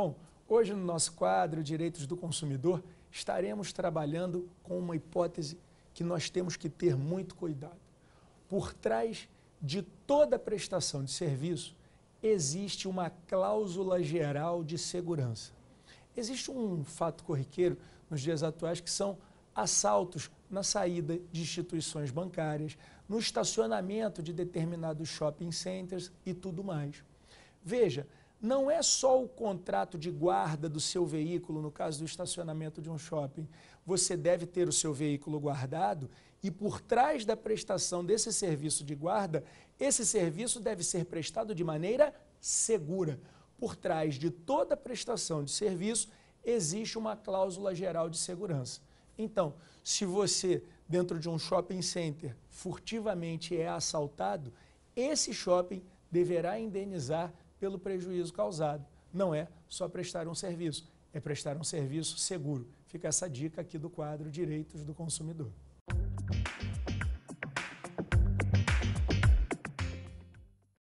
Bom, hoje no nosso quadro Direitos do Consumidor, estaremos trabalhando com uma hipótese que nós temos que ter muito cuidado. Por trás de toda prestação de serviço existe uma cláusula geral de segurança. Existe um fato corriqueiro nos dias atuais que são assaltos na saída de instituições bancárias, no estacionamento de determinados shopping centers e tudo mais. Veja, não é só o contrato de guarda do seu veículo, no caso do estacionamento de um shopping. Você deve ter o seu veículo guardado e por trás da prestação desse serviço de guarda, esse serviço deve ser prestado de maneira segura. Por trás de toda prestação de serviço existe uma cláusula geral de segurança. Então, se você, dentro de um shopping center, furtivamente é assaltado, esse shopping deverá indenizar pelo prejuízo causado. Não é só prestar um serviço, é prestar um serviço seguro. Fica essa dica aqui do quadro Direitos do Consumidor.